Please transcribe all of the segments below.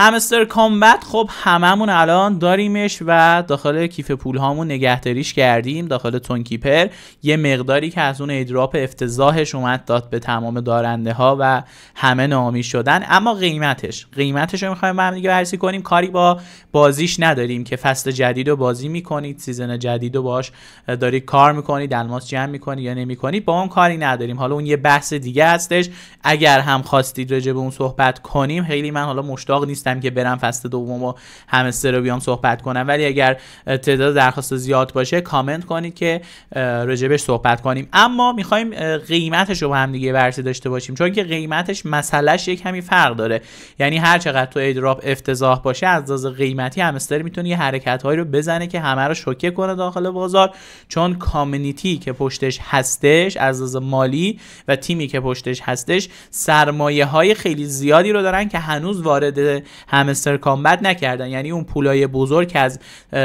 همستر کامبت خب هممون الان داریمش و داخل کیف پول نگهداریش کردیم داخل تونکیپر یه مقداری که از اون ایدراپ افتضاحش اومد داد به تمام دارنده ها و همه نامی شدن اما قیمتش قیمتش رو میخوایم با دیگه بررسی کنیم کاری با بازیش نداریم که فصل جدید رو بازی میکنید سیزن جدید رو باش داری کار میکنید الماس جمع میکنید یا نمیکنید با اون کاری نداریم حالا اون یه بحث دیگه هستش اگر هم خواستید راجع به اون صحبت کنیم خیلی من حالا مشتاق نیستم که برم فصل دوم و همستر رو بیام صحبت کنم ولی اگر تعداد درخواست زیاد باشه کامنت کنید که رجبش صحبت کنیم اما میخوایم قیمتش رو با هم دیگه بررسی داشته باشیم چون که قیمتش مسئلهش یک کمی فرق داره یعنی هر چقدر تو ایدراپ افتضاح باشه از لحاظ قیمتی همستر میتونه یه حرکت هایی رو بزنه که همه رو شوکه کنه داخل بازار چون کامیونیتی که پشتش هستش از لحاظ مالی و تیمی که پشتش هستش سرمایه های خیلی زیادی رو دارن که هنوز وارد همستر کامبت نکردن یعنی اون پولای بزرگ از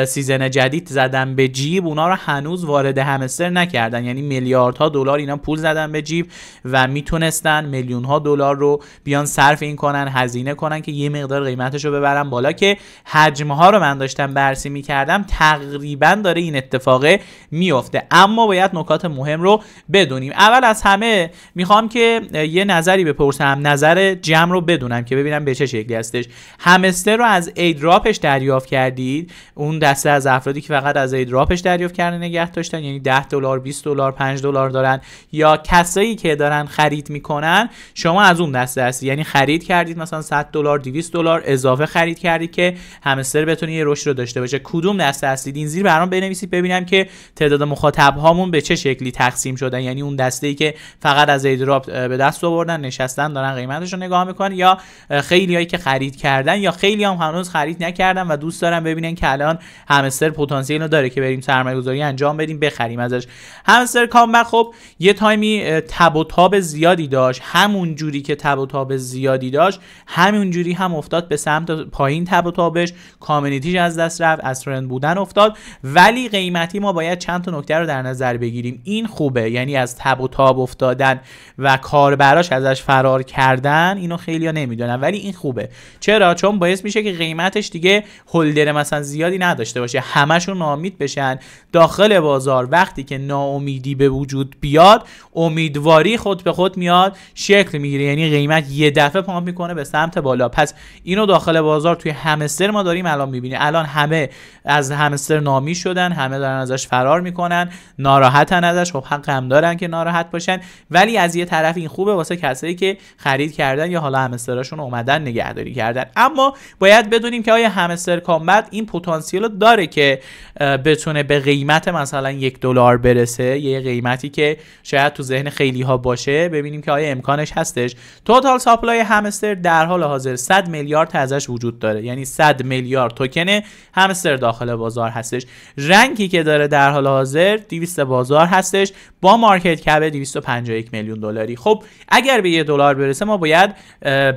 سیزن جدید زدن به جیب اونا رو هنوز وارد همستر نکردن یعنی میلیاردها دلار اینا پول زدن به جیب و میتونستن میلیون ها دلار رو بیان صرف این کنن هزینه کنن که یه مقدار قیمتش رو ببرن بالا که حجم ها رو من داشتم بررسی میکردم تقریبا داره این اتفاق میفته اما باید نکات مهم رو بدونیم اول از همه میخوام که یه نظری بپرسم نظر جمع رو بدونم که ببینم به چه شکلی هستش همستر رو از ایدراپش دریافت کردید اون دسته از افرادی که فقط از ایدراپش دریافت کردن نگه داشتن یعنی 10 دلار 20 دلار 5 دلار دارن یا کسایی که دارن خرید میکنن شما از اون دسته هستید یعنی خرید کردید مثلا 100 دلار 200 دلار اضافه خرید کردید که همستر بتونه یه رشد رو داشته باشه کدوم دسته هستید این زیر برام بنویسید ببینم که تعداد مخاطب هامون به چه شکلی تقسیم شدن یعنی اون دسته ای که فقط از ایدراپ به دست آوردن نشستن دارن قیمتش رو نگاه میکنن یا خیلیایی که خرید کردن کردن یا خیلی هم هنوز خرید نکردن و دوست دارم ببینن که الان همستر پتانسیل رو داره که بریم سرمایه انجام بدیم بخریم ازش همستر کامبک خب یه تایمی تب و تاب زیادی داشت همون جوری که تب و تاب زیادی داشت همون جوری هم افتاد به سمت پایین تب و تابش از دست رفت از ترند بودن افتاد ولی قیمتی ما باید چند تا نکته رو در نظر بگیریم این خوبه یعنی از تب و تاب افتادن و کاربراش ازش فرار کردن اینو خیلی ها نمیدونن ولی این خوبه چرا چرا چون باعث میشه که قیمتش دیگه هولدر مثلا زیادی نداشته باشه همشون ناامید بشن داخل بازار وقتی که ناامیدی به وجود بیاد امیدواری خود به خود میاد شکل میگیره یعنی قیمت یه دفعه پامپ میکنه به سمت بالا پس اینو داخل بازار توی همستر ما داریم الان میبینی الان همه از همستر نامی شدن همه دارن ازش فرار میکنن ناراحتن ازش خب حق هم دارن که ناراحت باشن ولی از یه طرف این خوبه واسه کسایی که خرید کردن یا حالا همستراشون اومدن نگهداری کردن اما باید بدونیم که آیا همستر کامبت این پتانسیل داره که بتونه به قیمت مثلا یک دلار برسه یه قیمتی که شاید تو ذهن خیلی ها باشه ببینیم که آیا امکانش هستش توتال ساپلای همستر در حال حاضر 100 میلیارد ازش وجود داره یعنی 100 میلیارد توکن همستر داخل بازار هستش رنگی که داره در حال حاضر 200 بازار هستش با مارکت کپ 251 میلیون دلاری خب اگر به یه دلار برسه ما باید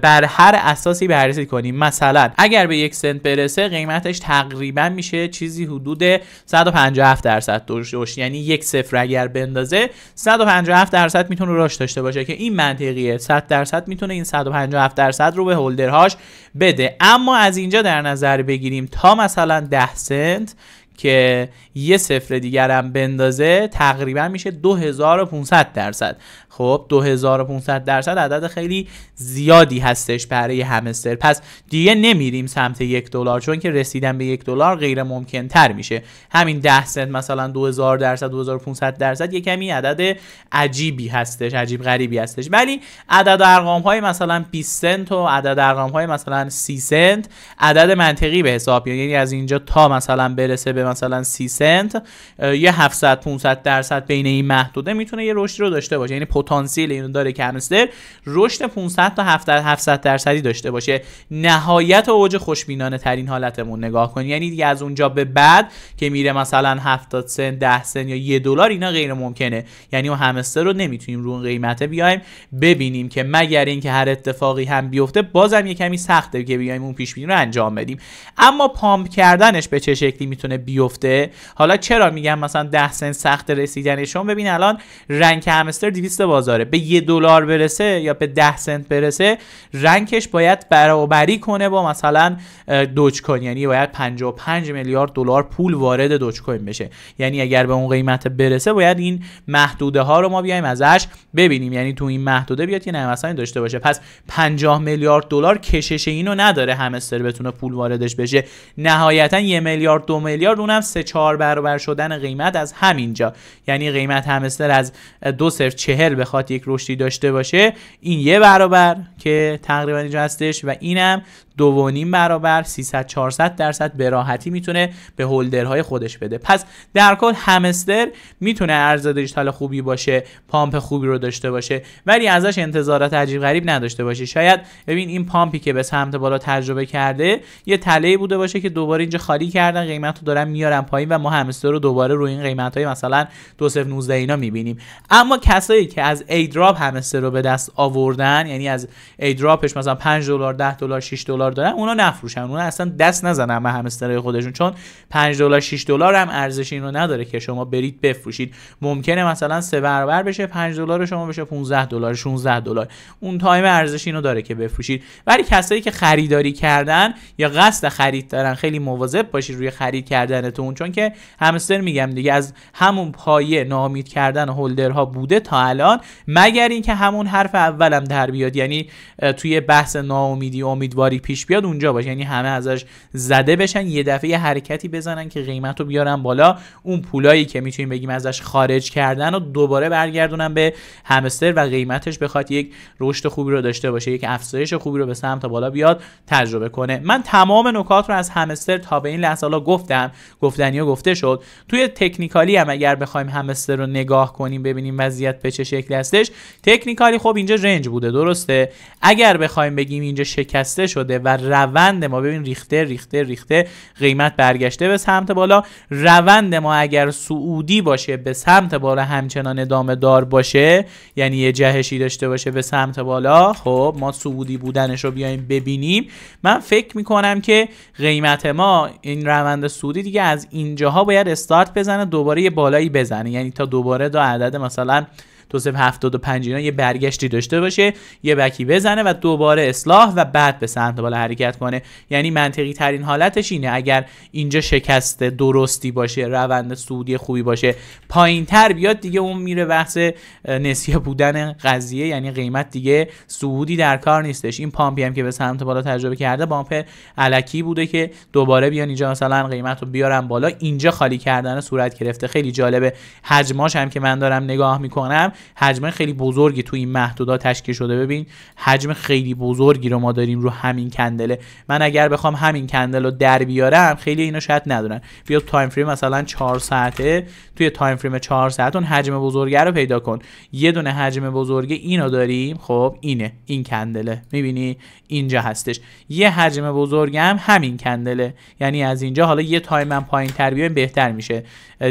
بر هر اساسی بررسی مثلا اگر به یک سنت برسه قیمتش تقریبا میشه چیزی حدود 157 درصد درشت یعنی یک صفر اگر بندازه 157 درصد میتونه رشد داشته باشه که این منطقیه 100 درصد میتونه این 157 درصد رو به هولدرهاش بده اما از اینجا در نظر بگیریم تا مثلا 10 سنت که یه صفر دیگر هم بندازه تقریبا میشه 2500 درصد خب 2500 درصد عدد خیلی زیادی هستش برای همستر پس دیگه نمیریم سمت یک دلار چون که رسیدن به یک دلار غیر ممکن تر میشه همین 10 سنت مثلا 2000 درصد 2500 درصد یه کمی عدد عجیبی هستش عجیب غریبی هستش ولی عدد ارقام های مثلا 20 سنت و عدد ارقام های مثلا 30 سنت عدد منطقی به حساب یعنی از اینجا تا مثلا برسه به مثلا 30 سنت یه 700 500 درصد بین این محدوده میتونه یه رشد رو داشته باشه یعنی پتانسیل اینو داره که همستر رشد 500 تا 700 درصدی داشته باشه نهایت اوج خوشبینانه ترین حالتمون نگاه کنیم یعنی دیگه از اونجا به بعد که میره مثلا 70 سنت 10 سنت یا یه دلار اینا غیر ممکنه یعنی اون همستر رو نمیتونیم رو اون قیمته بیایم ببینیم که مگر اینکه هر اتفاقی هم بیفته بازم یه کمی سخته که بیایم اون پیش بینی رو انجام بدیم اما پامپ کردنش به چه شکلی میتونه بیفته حالا چرا میگم مثلا 10 سنت سخت رسیدنشون ببین الان رنگ همستر 200 بازاره به یه دلار برسه یا به 10 سنت برسه رنگش باید برابری کنه با مثلا دوچ کوین یعنی باید 55 میلیارد دلار پول وارد دوچ کوین بشه یعنی اگر به اون قیمت برسه باید این محدوده ها رو ما بیایم ازش ببینیم یعنی تو این محدوده بیاد یه نه داشته باشه پس 50 میلیارد دلار کشش اینو نداره همستر بتونه پول واردش بشه نهایتا یه میلیارد دو میلیارد اونم سه چهار برابر شدن قیمت از همینجا یعنی قیمت همستر از دو صفر چهل بخواد یک رشدی داشته باشه این یه برابر که تقریبا اینجا هستش و اینم دو برابر 300 400 درصد به راحتی میتونه به هولدرهای خودش بده پس در کل همستر میتونه ارز دیجیتال خوبی باشه پامپ خوبی رو داشته باشه ولی ازش انتظارات عجیب غریب نداشته باشه شاید ببین این پامپی که به سمت بالا تجربه کرده یه تله بوده باشه که دوباره اینجا خالی کردن قیمت رو دارن میارن پایین و ما همستر رو دوباره روی این قیمت های مثلا 2019 اینا میبینیم اما کسایی که از ایدراپ همستر رو به دست آوردن یعنی از ایدراپش مثلا 5 دلار 10 دلار 6 دلار دلار دارن اونا نفروشن اونا اصلا دست نزنن به همسترای خودشون چون 5 دلار 6 دلار هم ارزش اینو نداره که شما برید بفروشید ممکنه مثلا سه برابر بشه 5 دلار شما بشه 15 دلار 16 دلار اون تایم ارزش اینو داره که بفروشید ولی کسایی که خریداری کردن یا قصد خرید دارن خیلی مواظب باشید روی خرید کردنتون چون که همستر میگم دیگه از همون پایه نامید کردن هولدرها بوده تا الان مگر اینکه همون حرف اولم در بیاد یعنی توی بحث ناامیدی امیدواری پیش پیش بیاد اونجا باشه یعنی همه ازش زده بشن یه دفعه یه حرکتی بزنن که قیمت رو بیارن بالا اون پولایی که میتونیم بگیم ازش خارج کردن و دوباره برگردونن به همستر و قیمتش بخواد یک رشد خوبی رو داشته باشه یک افزایش خوبی رو به سمت بالا بیاد تجربه کنه من تمام نکات رو از همستر تا به این لحظه حالا گفتم گفتنی و گفته شد توی تکنیکالی هم اگر بخوایم همستر رو نگاه کنیم ببینیم وضعیت به چه شکل هستش تکنیکالی خب اینجا رنج بوده درسته اگر بخوایم بگیم اینجا شکسته شده و روند ما ببین ریخته ریخته ریخته قیمت برگشته به سمت بالا روند ما اگر سعودی باشه به سمت بالا همچنان ادامه دار باشه یعنی یه جهشی داشته باشه به سمت بالا خب ما سعودی بودنش رو بیایم ببینیم من فکر میکنم که قیمت ما این روند سعودی دیگه از اینجاها باید استارت بزنه دوباره یه بالایی بزنه یعنی تا دوباره دو عدد مثلا دو 75 و اینا یه برگشتی داشته باشه یه بکی بزنه و دوباره اصلاح و بعد به سمت بالا حرکت کنه یعنی منطقی ترین حالتش اینه اگر اینجا شکست درستی باشه روند سودی خوبی باشه پایین تر بیاد دیگه اون میره بحث نسیه بودن قضیه یعنی قیمت دیگه سعودی در کار نیستش این پامپی هم که به سمت بالا تجربه کرده پامپ علکی بوده که دوباره بیان اینجا مثلا قیمت رو بیارم بالا اینجا خالی کردن صورت گرفته خیلی جالبه حجماش هم که من دارم نگاه میکنم حجم خیلی بزرگی تو این محدودا تشکیل شده ببین حجم خیلی بزرگی رو ما داریم رو همین کندله من اگر بخوام همین کندل رو در بیارم خیلی اینو شاید ندونن بیا تایم فریم مثلا 4 ساعته توی تایم فریم 4 ساعت اون حجم بزرگه رو پیدا کن یه دونه حجم بزرگه اینو داریم خب اینه این کندله میبینی اینجا هستش یه حجم بزرگم همین کندله یعنی از اینجا حالا یه تایم من پایین تر بهتر میشه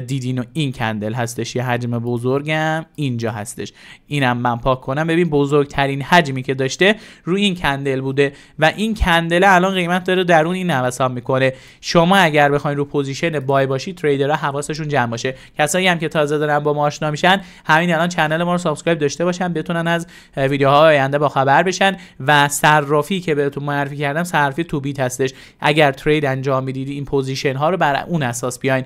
دیدین و این کندل هستش یه حجم بزرگم اینجا هستش اینم من پاک کنم ببین بزرگترین حجمی که داشته روی این کندل بوده و این کندل الان قیمت داره درون این نوسان میکنه شما اگر بخواین رو پوزیشن بای باشی تریدرها حواسشون جمع باشه کسایی هم که تازه دارن با ما آشنا میشن همین الان چنل ما رو سابسکرایب داشته باشن بتونن از ویدیوهای آینده با خبر بشن و صرافی که بهتون معرفی کردم صرافی تو بیت هستش اگر ترید انجام میدید این پوزیشن ها رو بر اون اساس بیاین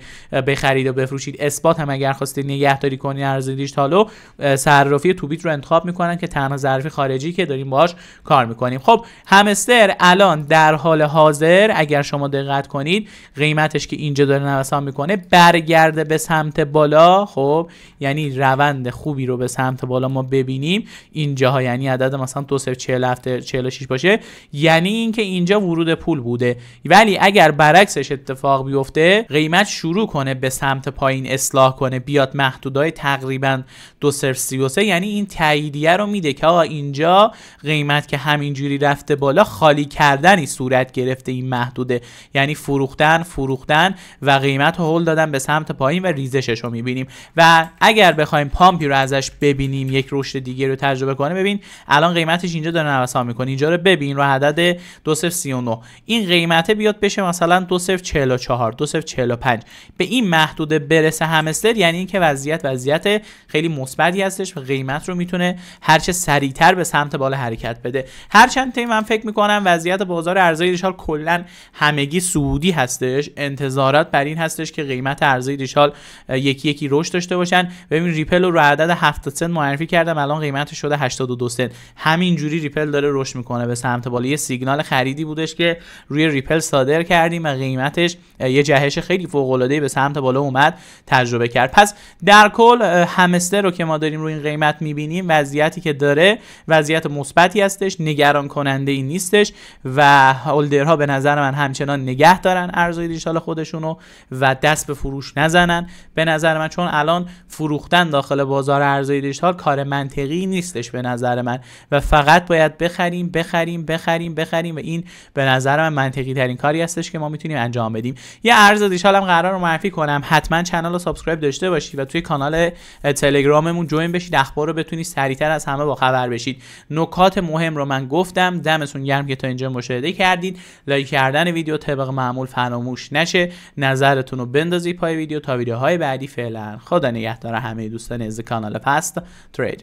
بخرید و بفروشید اثبات هم اگر خواستید نگهداری کنید ارزش دیجیتالو صرافی توبیت رو انتخاب میکنن که تنها ظرف خارجی که داریم باش کار میکنیم خب همستر الان در حال حاضر اگر شما دقت کنید قیمتش که اینجا داره نوسان میکنه برگرده به سمت بالا خب یعنی روند خوبی رو به سمت بالا ما ببینیم ها یعنی عدد مثلا 2047 باشه یعنی اینکه اینجا ورود پول بوده ولی اگر برعکسش اتفاق بیفته قیمت شروع کنه به سمت پایین اصلاح کنه بیاد محدودای تقریبا دو 33 یعنی این تاییدیه رو میده که آقا اینجا قیمت که همینجوری رفته بالا خالی کردنی صورت گرفته این محدوده یعنی فروختن فروختن و قیمت رو هل دادن به سمت پایین و ریزشش رو میبینیم و اگر بخوایم پامپی رو ازش ببینیم یک رشد دیگه رو تجربه کنه ببین الان قیمتش اینجا داره نوسان میکنه اینجا رو ببین رو عدد 2039 این قیمته بیاد بشه مثلا 2044 2045 به این محدوده برسه همستر یعنی اینکه وضعیت وضعیت خیلی مثبت هنری هستش و قیمت رو میتونه هرچه سریعتر به سمت بالا حرکت بده هرچند تیم من فکر میکنم وضعیت بازار ارزهای دیجیتال کلا همگی سعودی هستش انتظارات بر این هستش که قیمت ارزهای دیشال یکی یکی رشد داشته باشن ببین ریپل رو, رو عدد 70 سنت معرفی کردم الان قیمتش شده 82 سنت همینجوری ریپل داره رشد میکنه به سمت بالا یه سیگنال خریدی بودش که روی ریپل صادر کردیم و قیمتش یه جهش خیلی فوق العاده به سمت بالا اومد تجربه کرد پس در کل همستر رو که ما داریم روی این قیمت میبینیم وضعیتی که داره وضعیت مثبتی هستش نگران کننده ای نیستش و هولدرها به نظر من همچنان نگه دارن ارزهای دیجیتال خودشونو و دست به فروش نزنن به نظر من چون الان فروختن داخل بازار ارزهای دیجیتال کار منطقی نیستش به نظر من و فقط باید بخریم بخریم بخریم بخریم و این به نظر من منطقی ترین کاری هستش که ما میتونیم انجام بدیم یه ارز دیجیتال قرار رو معرفی کنم حتما کانال رو سابسکرایب داشته باشید و توی کانال تلگراممون جوین بشید اخبار رو بتونید سریعتر از همه با خبر بشید نکات مهم رو من گفتم دمتون گرم که تا اینجا مشاهده کردید لایک کردن ویدیو طبق معمول فراموش نشه نظرتون رو بندازید پای ویدیو تا ویدیوهای بعدی فعلا خدا نگهدار همه دوستان از کانال پست تریدر